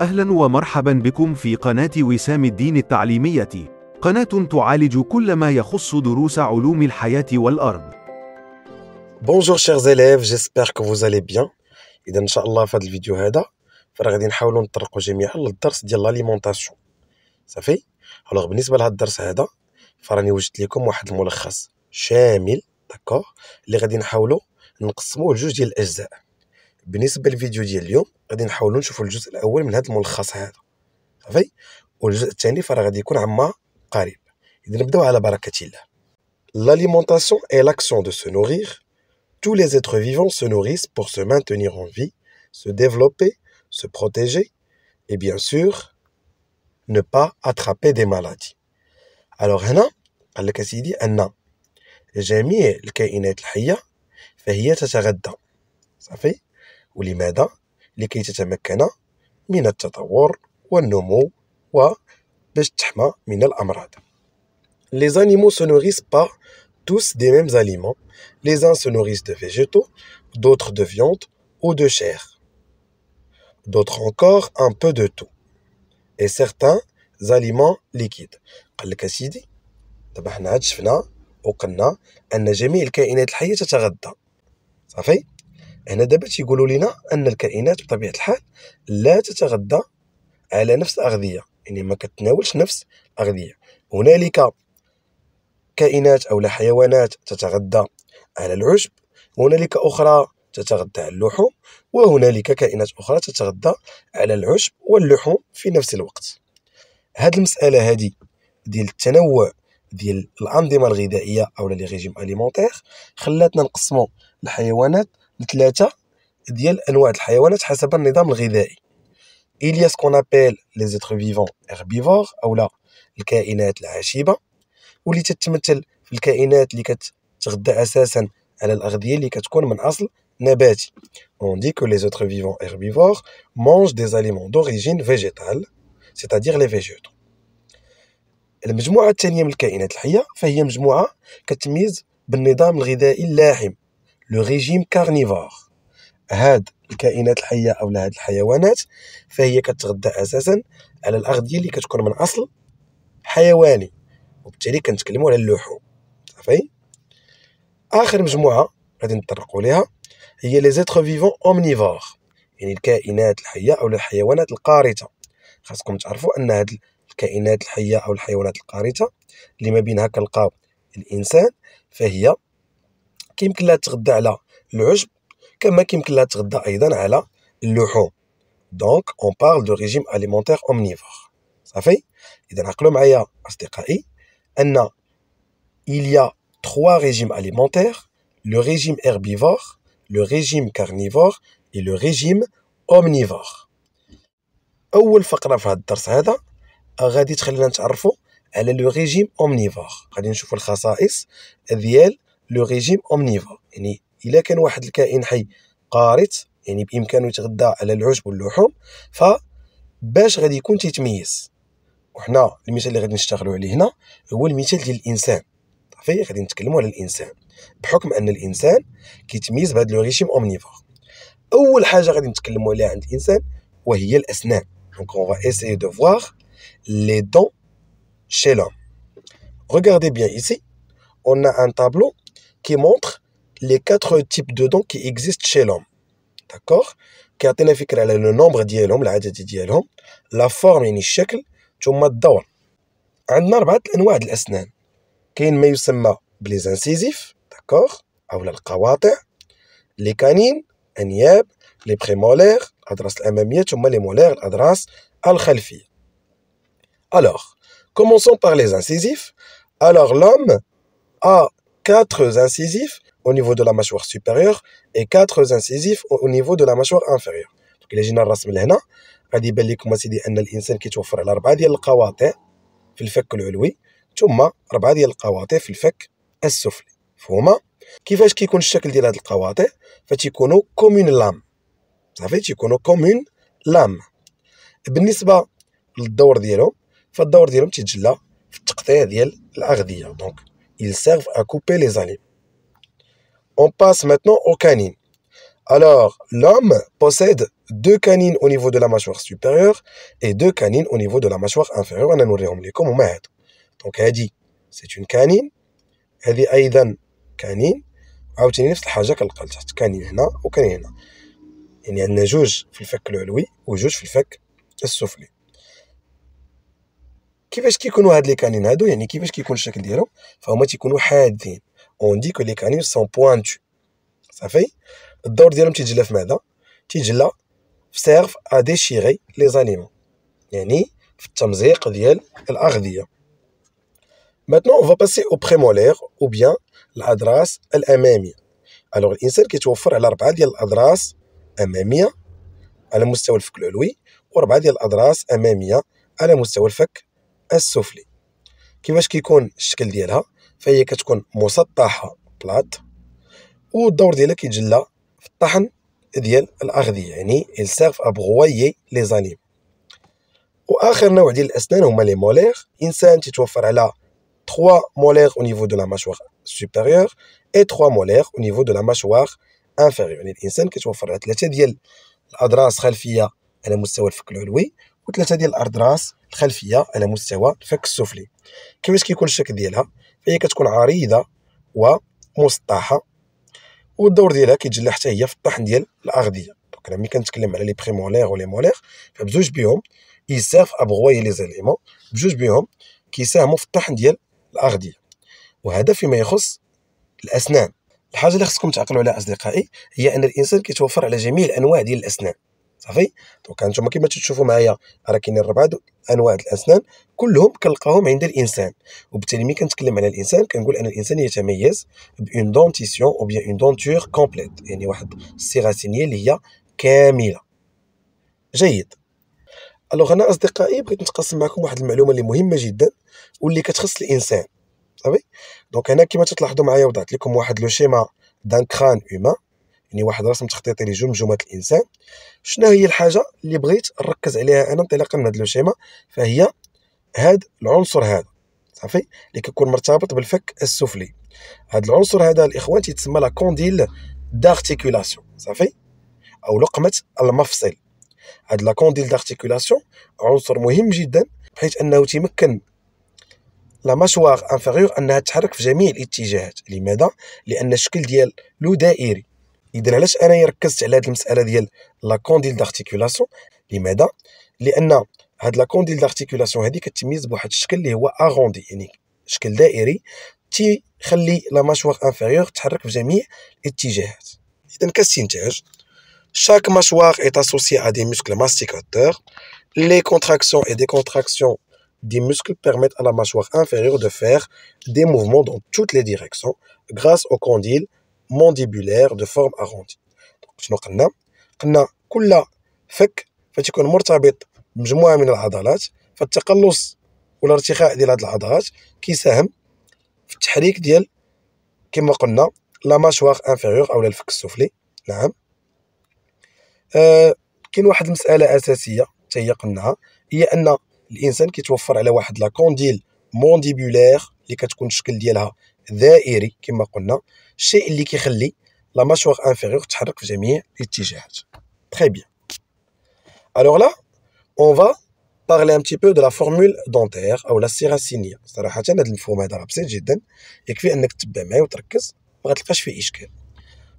أهلا ومرحبا بكم في قناة وسام الدين التعليمية قناة تعالج كل ما يخص دروس علوم الحياة والأرض Bonjour chers élèves, j'espère que vous allez bien. إذا إن شاء الله في هذا الفيديو هذا فراه غادي نحاولوا نطرقوا جميعا للدرس ديال لاليمونطاسيون صافي الوغ بالنسبه لهذا الدرس هذا فراني وجدت لكم واحد الملخص شامل داكوغ اللي غادي نحاولوا نقسموه لجوج ديال الاجزاء بالنسبه للفيديو ديال اليوم غادي نحاولوا نشوفوا الجزء الاول من هذا الملخص هذا صافي والجزء الثاني فراه غادي يكون عما قريب اذا نبداو على بركه الله L'alimentation est l'action de se nourrir. Tous les êtres vivants se nourrissent pour se maintenir en vie, se développer, se protéger et bien sûr ne pas attraper des maladies. Alors هنا قال لك سيدي ان جميع الكائنات الحيه فهي تتغذى صافي ولماذا لكي تتمكن من التطور والنمو وباش تحمى من الامراض les animaux se nourrissent pas tous des mêmes aliments les uns se nourrissent de végétaux d'autres de viande ou de chair d'autres encore un peu de tout et certains aliments liquides قال لك اسيدي دابا حنا عاد شفنا وقلنا ان جميع الكائنات الحيه تتغذى صافي هنا دابا تيقولوا لنا ان الكائنات بطبيعه الحال لا تتغذى على نفس الاغذيه يعني ما كتناولش نفس الاغذيه هنالك كائنات او حيوانات تتغذى على العشب هنالك اخرى تتغذى على اللحوم وهنالك كائنات اخرى تتغذى على العشب واللحوم في نفس الوقت هاد المساله هذه ديال التنوع ديال الانظمه الغذائيه او لي ريجيم خلاتنا نقسمو الحيوانات لثلاثه ديال انواع الحيوانات حسب النظام الغذائي il y a ce qu'on appelle les êtres vivants herbivores اولا الكائنات العاشبه واللي تتمثل في الكائنات اللي كتغدى اساسا على الاغذيه اللي كتكون من اصل نباتي on dit que les êtres vivants herbivores mangent des aliments d'origine végétale c'est-à-dire les végétaux المجموعه الثانيه من الكائنات الحيه فهي مجموعه كتميز بالنظام الغذائي اللاحم لو ريجيم كارنيفور هاد الكائنات الحيه او هاد الحيوانات فهي كتغذى اساسا على الاغذيه اللي كتكون من اصل حيواني وبالتالي كنتكلموا على اللحوم صافي اخر مجموعه غادي نطرقوا ليها هي لي زيتر فيفون اومنيفور يعني الكائنات الحيه او الحيوانات القارته خاصكم تعرفوا ان هاد الكائنات الحيه او الحيوانات القارته اللي ما بينها كنلقاو الانسان فهي كيمكن لها تغدى على العشب كما كيمكن لها تغدى ايضا على اللحوم دونك اون بارل دو ريجيم اليمونتير اومنيفور صافي اذا عقلوا معايا اصدقائي ان il y a trois régimes alimentaires le régime herbivore le régime carnivore et le régime omnivore اول فقره في هذا الدرس هذا غادي تخلينا نتعرفوا على لو ريجيم اومنيفور غادي نشوفوا الخصائص ديال لو ريجيم اومنيفور يعني الا كان واحد الكائن حي قارت يعني بامكانه يتغذى على العشب واللحوم ف باش غادي يكون تيتميز وحنا المثال اللي غادي نشتغلوا عليه هنا هو المثال ديال الانسان صافي غادي نتكلموا على الانسان بحكم ان الانسان كيتميز بهذا لو ريجيم اومنيفور اول حاجه غادي نتكلموا عليها عند الانسان وهي الاسنان دونك اون va دو de لي دون شي chez regardez bien ici on a un tableau qui montre les quatre types de dents qui existent chez l'homme. D'accord Qui a le nombre de l'homme, la taille de l'homme, la forme et le chèque, tu m'as d'or. On a quatre types de dents. Il y a un peu les incisifs, d'accord Ou les kawate, les canines, les nieb, les prémolaires, l'adresse de l'amamie, tu m'as les molaires, l'adresse al khalfi. Alors, commençons par les incisifs. Alors, l'homme a 4 incisifs au niveau de la mâchoire supérieure et 4 incisifs au niveau de la mâchoire inférieure دونك الا جينا الراس من هنا غادي يبان لكم اسيدي ان الانسان كيتوفر على اربعه ديال القواطع في الفك العلوي ثم اربعه ديال القواطع في الفك السفلي فهما كيفاش كيكون الشكل ديال هاد القواطع فتيكونوا كومون لام صافي تيكونوا كومون لام بالنسبه للدور ديالهم فالدور ديالهم تيتجلى في التقطيع ديال الاغذيه دونك ils servent à couper les aliments. On passe maintenant aux canines. Alors, l'homme possède deux canines au niveau de la mâchoire supérieure et deux canines au niveau de la mâchoire inférieure. Donc, elle dit, c'est une canine. Elle dit, canine. Ah, canine. عاوتاني نفس الحاجه كنلقى لتحت كانين هنا وكانين هنا يعني عندنا جوج في الفك العلوي وجوج في الفك السفلي كيفاش كيكونوا هاد لي كانين هادو يعني كيفاش كيكون الشكل ديالهم فهما تيكونوا حادين اون دي كو لي كانين سون بوانتو صافي الدور ديالهم تيتجلى في ماذا تيتجلى في سيرف ا ديشيري لي زانيمو يعني في التمزيق ديال الاغذيه ماتنو on va passer او prémolaire ou الادراس الاماميه الوغ الانسان كيتوفر على ربعه ديال الاضراس اماميه على مستوى الفك العلوي وربعه ديال الاضراس اماميه على مستوى الفك السفلي كيفاش كيكون الشكل ديالها فهي كتكون مسطحه بلاط والدور ديالها كيتجلى في الطحن ديال الاغذيه يعني السيرف ابغوايي لي زانيم واخر نوع ديال الاسنان هما لي مولير انسان تيتوفر على 3 مولير او نيفو دو لا ماشوار سوبيريور اي 3 مولير او نيفو دو لا ماشوار انفيريور يعني الانسان كيتوفر على ثلاثه ديال الاضراس خلفيه على مستوى الفك العلوي وثلاثه ديال الارض راس الخلفيه على مستوى الفك السفلي كيفاش كيكون الشكل ديالها فهي كتكون عريضه ومسطحه والدور ديالها كيتجلى حتى هي في الطحن ديال الاغذيه دونك ملي كنتكلم على لي بريمولير ولي مولير فبجوج بهم يساف ابغواي لي زاليمون بجوج بهم كيساهموا في الطحن ديال الاغذيه وهذا فيما يخص الاسنان الحاجه اللي خصكم تعقلوا عليها اصدقائي هي ان الانسان كيتوفر على جميع الانواع ديال الاسنان صافي دونك هانتوما كما تشوفوا معايا راه كاينين ربعه انواع الاسنان كلهم كنلقاهم عند الانسان وبالتالي ملي كنتكلم على الانسان كنقول ان الانسان يتميز بان دونتيسيون او بيان اون دونتور كومبليت يعني واحد الصيغه سينيه اللي هي كامله جيد الوغ انا اصدقائي بغيت نتقاسم معكم واحد المعلومه اللي مهمه جدا واللي كتخص الانسان صافي دونك هنا كما تلاحظوا معايا وضعت لكم واحد لو شيما دان كران هومان يعني واحد رسم تخطيطي لجمجمه الانسان شنو هي الحاجه اللي بغيت نركز عليها انا انطلاقا من هذا الشيما فهي هاد العنصر هذا صافي اللي كيكون مرتبط بالفك السفلي هاد العنصر هذا الاخوان تيتسمى لا كونديل دارتيكولاسيون صافي او لقمه المفصل هاد لا كونديل دارتيكولاسيون عنصر مهم جدا بحيث انه تيمكن لا ماسوار انفيريور انها تحرك في جميع الاتجاهات لماذا لان الشكل ديال لو دائري اذا علاش انايا ركزت على هذه المساله ديال لا كونديل دارتيكولاسيون لماذا لان هاد لا كونديل دارتيكولاسيون هذه كتميز بواحد الشكل اللي هو اغوندي يعني شكل دائري تيخلي لا ماشوار انفيريور تحرك في جميع الاتجاهات اذا كاستنتاج Chaque mâchoire est associée à des muscles masticateurs. Les contractions et décontractions des muscles permettent à la mâchoire inférieure de faire des mouvements dans toutes les directions grâce aux condyles مونديبولير دو فورم اروندي شنو قلنا قلنا كل فك فتيكون مرتبط بمجموعه من العضلات فالتقلص ولا ارتخاء ديال هاد العضلات كيساهم في التحريك ديال كما قلنا لا ماشوار انفيريور او الفك السفلي نعم آه كاين واحد المساله اساسيه حتى هي قلناها هي ان الانسان كيتوفر على واحد لا كونديل مونديبولير اللي كتكون الشكل ديالها دائري كما قلنا الشيء اللي كيخلي لا ماشوار انفيريور تحرك في جميع الاتجاهات تري بيان الوغ لا اون فا بارلي ان تي بو دو لا فورمول دونتير او لا سيراسينيا صراحه هذا المفهوم هذا راه بسيط جدا يكفي انك تتبع معايا وتركز ما غتلقاش فيه اشكال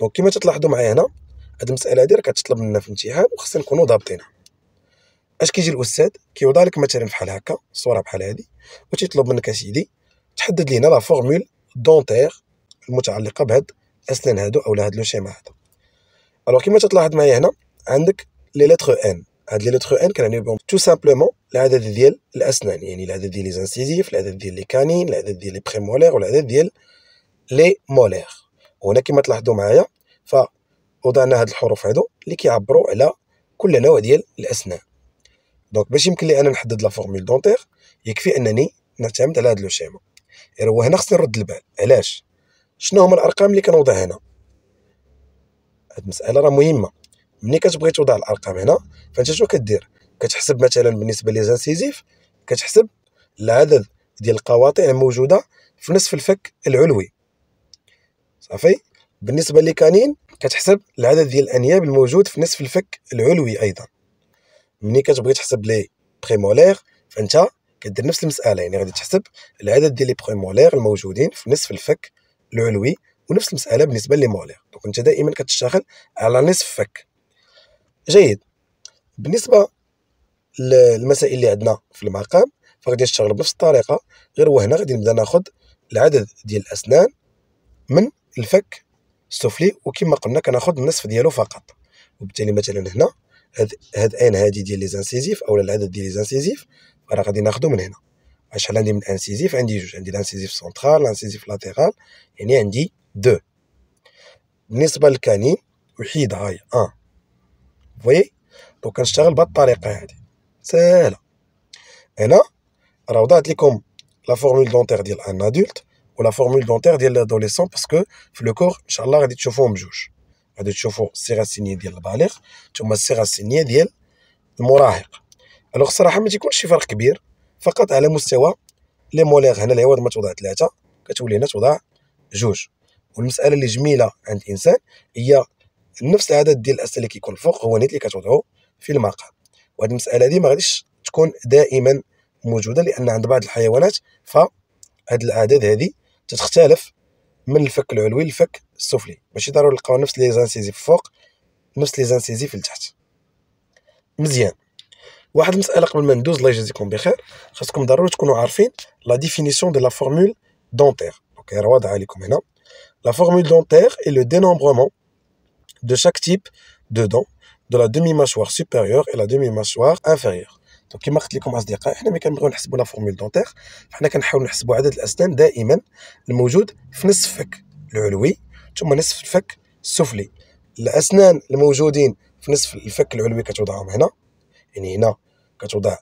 دونك كما تلاحظوا معايا هنا هاد المساله هادي راه كتطلب منا في الامتحان وخصنا نكونوا ضابطينها اش كيجي الاستاذ كيوضع لك مثلا بحال هكا صوره بحال هادي وتيطلب منك اسيدي تحدد لينا لا فورمول دونتير المتعلقه بهاد الاسنان هادو اولا هاد لو شيما هذا الوغ كما تلاحظ معايا هنا عندك لي لتر ان هاد لي لتر ان كنعنيو بهم تو سامبلومون العدد ديال الاسنان يعني العدد ديال لي زانسيزيف العدد ديال لي كانين العدد ديال لي بريمولير والعدد ديال لي مولير وهنا كما تلاحظوا معايا فوضعنا هاد الحروف هادو اللي كيعبروا على كل نوع ديال الاسنان دونك باش يمكن لي انا نحدد لا فورمول دونتير يكفي انني نعتمد على هاد لو شيما هو هنا خصني نرد البال علاش شنو هما الارقام اللي كنوضع هنا هاد المساله راه مهمه ملي كتبغي توضع الارقام هنا فانت شنو كدير كتحسب مثلا بالنسبه لي زانسيزيف كتحسب العدد ديال القواطع الموجوده في نصف الفك العلوي صافي بالنسبه لكانين كتحسب العدد ديال الانياب الموجود في نصف الفك العلوي ايضا ملي كتبغي تحسب لي بريمولير فانت كدير نفس المساله يعني غادي تحسب العدد ديال لي بريمولير الموجودين في نصف الفك العلوي ونفس المساله بالنسبه لي مولير دونك انت دائما كتشتغل على نصف فك جيد بالنسبه للمسائل اللي عندنا في المقام فغادي نشتغل بنفس الطريقه غير وهنا غادي نبدا ناخذ العدد ديال الاسنان من الفك السفلي وكما قلنا كناخذ النصف ديالو فقط وبالتالي مثلا هنا هاد عين هادي ديال لي زانسيزيف اولا العدد ديال لي زانسيزيف راه غادي ناخذو من هنا شحال عندي من انسيزيف عندي جوج عندي الانسيزيف سونترال الانسيزيف لاتيرال يعني عندي دو بالنسبه للكانين وحيد هاي ان فوي دونك كنشتغل بهاد الطريقه هادي ساهله هنا راه وضعت لكم لا فورمول دونتير ديال ان ادولت ولا فورمول دونتير ديال لادوليسون باسكو في لو كور ان شاء الله غادي تشوفوهم بجوج غادي تشوفوا الصيغه السنيه ديال البالغ ثم الصيغه السنيه ديال المراهق الوغ الصراحه ما تيكونش شي فرق كبير فقط على مستوى لي مولير هنا العوض ما توضع ثلاثه كتولي هنا توضع جوج والمساله اللي جميله عند الانسان هي نفس العدد ديال الاسئله اللي كيكون الفوق هو نيت اللي كتوضعو في المقام وهاد المساله هذه ما غاديش تكون دائما موجوده لان عند بعض الحيوانات فهاد الاعداد هذه تتختلف من الفك العلوي للفك السفلي ماشي ضروري نلقاو نفس لي زانسيزي فوق نفس لي زانسيزي في التحت مزيان واحد المساله قبل ما ندوز الله يجازيكم بخير خاصكم ضروري تكونوا عارفين لا ديفينيسيون دو لا فورمول دونتير اوكي راه واضحه عليكم هنا لا فورمول دونتير اي لو دينومبرمون دو شاك تيب دو دون دو لا دومي ماشوار سوبيريور اي لا دومي ماشوار انفيريور دونك كما قلت لكم اصدقائي حنا ملي كنبغيو نحسبوا لا فورمول دونتير حنا كنحاولوا نحسبوا عدد الاسنان دائما الموجود في نصف الفك العلوي ثم نصف الفك السفلي الاسنان الموجودين في نصف الفك العلوي كتوضعهم هنا يعني هنا كتوضع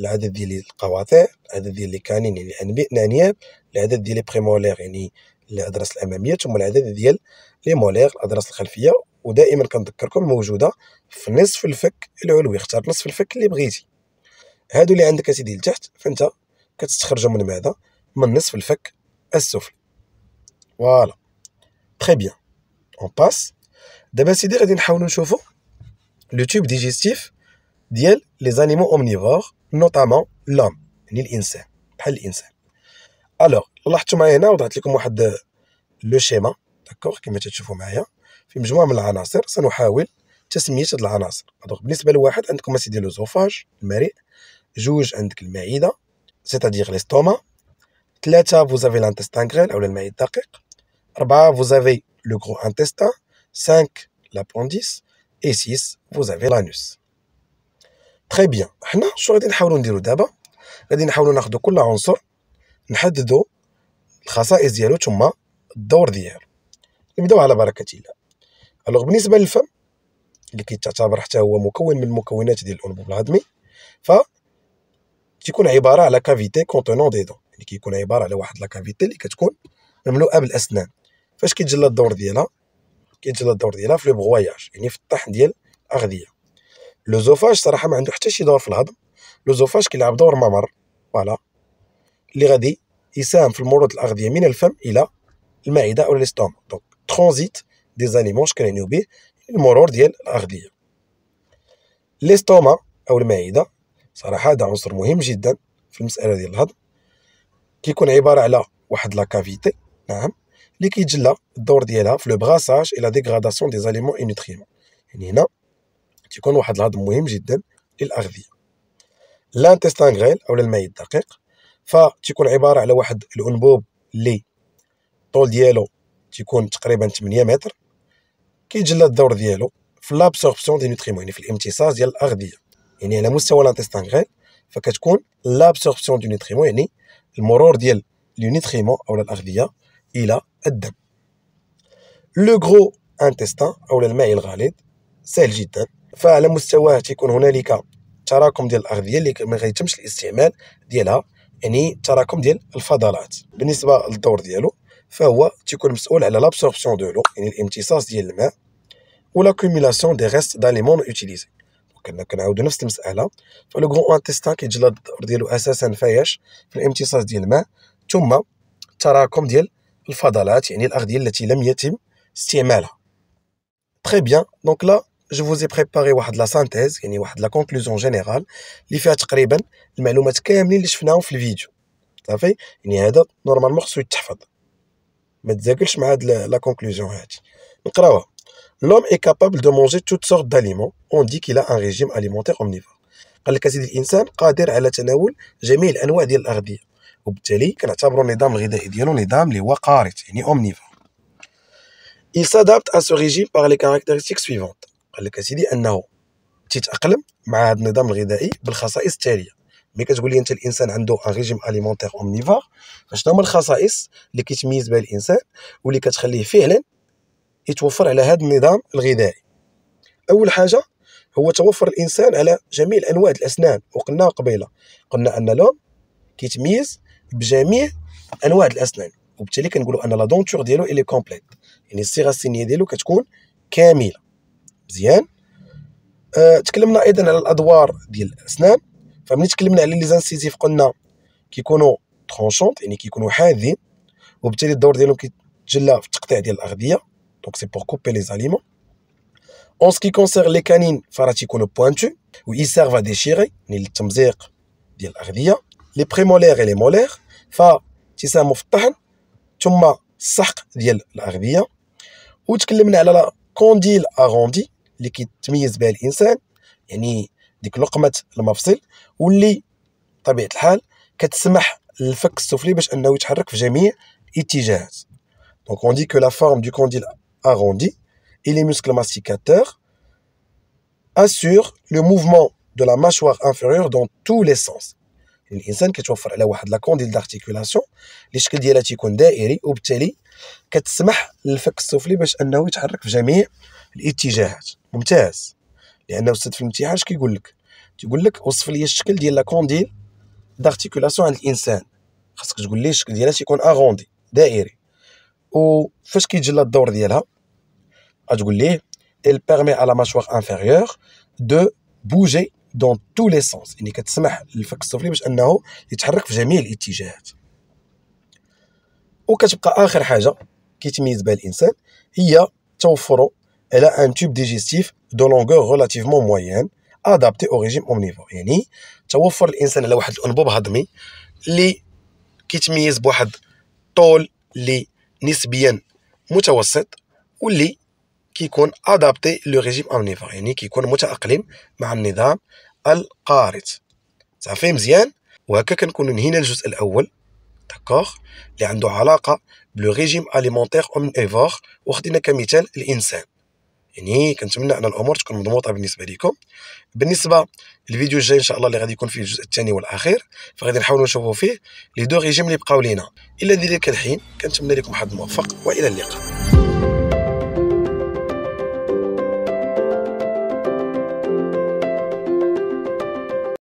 العدد ديال القواطع العدد ديال لي كانين يعني الانياب العدد ديال لي بريمولير يعني الاضراس الاماميه ثم العدد ديال لي مولير الاضراس الخلفيه ودائما كنذكركم موجوده في نصف الفك العلوي اختار نصف الفك اللي بغيتي هادو اللي عندك اسيدي لتحت فانت كتستخرجوا من ماذا من نصف الفك السفلي فوالا تري بيان اون باس دابا سيدي غادي نحاولو نشوفو لو تيوب ديجيستيف ديال لي زانيمو اومنيفور نوطامون لوم يعني الانسان بحال الانسان الوغ لاحظتوا معايا هنا وضعت لكم واحد لو شيما داكوغ كما تشوفوا معايا في مجموعه من العناصر سنحاول تسميه هاد العناصر دونك بالنسبه لواحد عندكم اسيدي لوزوفاج المريء جوج عندك المعده سيتادير ستوما ثلاثه فوزافي لانتستان غريل او المعي الدقيق اربعه فوزافي لو غرو انتستان 5 لابونديس اي 6 فوزافي لانوس تري بيان حنا شنو غادي نحاولوا نديرو دابا غادي نحاولوا ناخدو كل عنصر نحددوا الخصائص ديالو ثم الدور ديالو نبداو على بركه الله الوغ بالنسبه للفم اللي كيتعتبر حتى هو مكون من المكونات ديال الانبوب الهضمي ف تيكون عباره على كافيتي كونتونون دي دون يعني كيكون عباره على واحد لا كافيتي اللي كتكون مملوءه بالاسنان فاش كيتجلى الدور ديالها كيتجلى الدور ديالها في لو بغواياج يعني في الطحن ديال الاغذيه لوزوفاج صراحه ما عنده حتى شي دور في الهضم لوزوفاج كيلعب دور ممر فوالا اللي غادي يساهم في المرور الاغذيه من الفم الى المعده او الاستوم دونك ترانزيت دي زاليمون شكنعنيو به المرور ديال الاغذيه الاستوما او المعده صراحه هذا عنصر مهم جدا في المساله ديال الهضم كيكون عباره على واحد لا كافيتي نعم اللي كيتجلى الدور ديالها في لو براساج الى ديغراداسيون دي زاليمون اي نوتريمون يعني هنا تيكون واحد الهضم مهم جدا للاغذيه لانتستان غريل او الماء الدقيق فتيكون عباره على واحد الانبوب اللي الطول ديالو تيكون تقريبا 8 متر كيتجلى الدور ديالو في لابسوربسيون دي نوتريمون يعني في الامتصاص ديال الاغذيه يعني على مستوى لانتستان غريل فكتكون لابسوربسيون دي نوتريمون يعني المرور ديال لي نوتريمون او الاغذيه الى الدم لو غرو انتستان او الماء الغليظ سهل جدا فعلى مستواه تيكون هنالك تراكم ديال الاغذيه اللي ما غيتمش الاستعمال ديالها يعني تراكم ديال الفضلات بالنسبه للدور ديالو فهو تيكون مسؤول على لابسوربسيون دو لو يعني الامتصاص ديال الماء ولاكوميلاسيون دي ريست داليمون اوتيليزي كنعاودو نفس المساله فلو غون انتيستان كيتجلى الدور ديالو اساسا فياش في الامتصاص ديال الماء ثم تراكم ديال الفضلات يعني الاغذيه التي لم يتم استعمالها تري بيان دونك لا جو فوزي بريباري واحد لا سانتيز يعني واحد لا كونكلوزيون جينيرال اللي فيها تقريبا المعلومات كاملين اللي شفناهم في الفيديو صافي يعني هذا نورمالمون خصو يتحفظ ما تذاكرش مع هاد لا كونكلوزيون هادي نقراوها L'homme est capable de manger toutes sortes d'aliments. On dit qu'il a un régime alimentaire omnivore. قال لك اسيدي الانسان قادر على تناول جميع الانواع ديال الاغذيه وبالتالي كنعتبروا النظام الغذائي ديالو نظام اللي هو قارت يعني اومنيفور Il s'adapte à ce régime par les caractéristiques suivantes. قال لك اسيدي انه تيتاقلم مع هذا النظام الغذائي بالخصائص التاليه ملي كتقول لي انت الانسان عنده ان ريجيم اليمونتير اومنيفور فشنو هما الخصائص اللي كيتميز بها الانسان واللي كتخليه فعلا يتوفر على هذا النظام الغذائي اول حاجه هو توفر الانسان على جميع انواع الاسنان وقلنا قبيله قلنا ان لون كيتميز بجميع انواع الاسنان وبالتالي كنقولوا ان لا دونتور ديالو الي كومبليت يعني الصيغه السنيه ديالو كتكون كامله مزيان أه تكلمنا ايضا على الادوار ديال الاسنان فملي تكلمنا على لي زانسيزيف قلنا كيكونوا ترونشونت يعني كيكونوا حادين وبالتالي الدور ديالهم كيتجلى في التقطيع ديال الاغذيه دونك سي بور كوبي لي زاليمون اون سكي كونسيغ لي كانين فراه تيكونوا بوانتو و اي سيرفا ديشيري يعني للتمزيق ديال الاغذيه لي بريمولير اي لي مولير ف تيساهموا في الطحن ثم السحق ديال الاغذيه وتكلمنا على لا كونديل اغوندي اللي كيتميز بها الانسان يعني ديك لقمه المفصل واللي بطبيعه الحال كتسمح للفك السفلي باش انه يتحرك في جميع الاتجاهات دونك اون دي كو لا فورم دو كونديل arrondi اي لي موسكل ماستيكاتور assurent لو موفمون دو لا mâchoire inférieure دون تو لي سونس الانسان كتوفر على واحد لا كونديل دارتيكولاسيون اللي الشكل ديالها تيكون دائري وبالتالي كتسمح للفك السفلي باش انه يتحرك في جميع الاتجاهات ممتاز لان الاستاذ في الامتحان اش كيقول لك تيقول لك وصف لي الشكل ديال لا كونديل دارتيكولاسيون عند الانسان خاصك تقول لي الشكل ديالها تيكون اغوندي دائري وفاش كيتجلى الدور ديالها غتقول ليه ال بيرمي على ماشوار انفيريور دو بوجي دون تو لي سونس يعني كتسمح للفك السفلي باش انه يتحرك في جميع الاتجاهات وكتبقى اخر حاجه كيتميز بها الانسان هي توفر elle a un tube digestif de longueur relativement moyenne ادابتي او ريجيم اومنيفور يعني توفر الانسان على واحد الانبوب هضمي اللي كيتميز بواحد الطول اللي نسبيا متوسط واللي كيكون ادابتي لو ريجيم اومنيفور يعني كيكون متاقلم مع النظام القارط صافي مزيان وهكا كنكون نهينا الجزء الاول داكوغ اللي عنده علاقه بلو ريجيم اليمونتيغ اومنيفور وخدينا كمثال الانسان يعني كنتمنى ان الامور تكون مضبوطه بالنسبه لكم بالنسبه للفيديو الجاي ان شاء الله اللي غادي يكون فيه الجزء الثاني والاخير فغادي نحاولوا نشوفوا فيه لي دو ريجيم اللي بقاو لينا الى ذلك الحين كنتمنى لكم حظ موفق والى اللقاء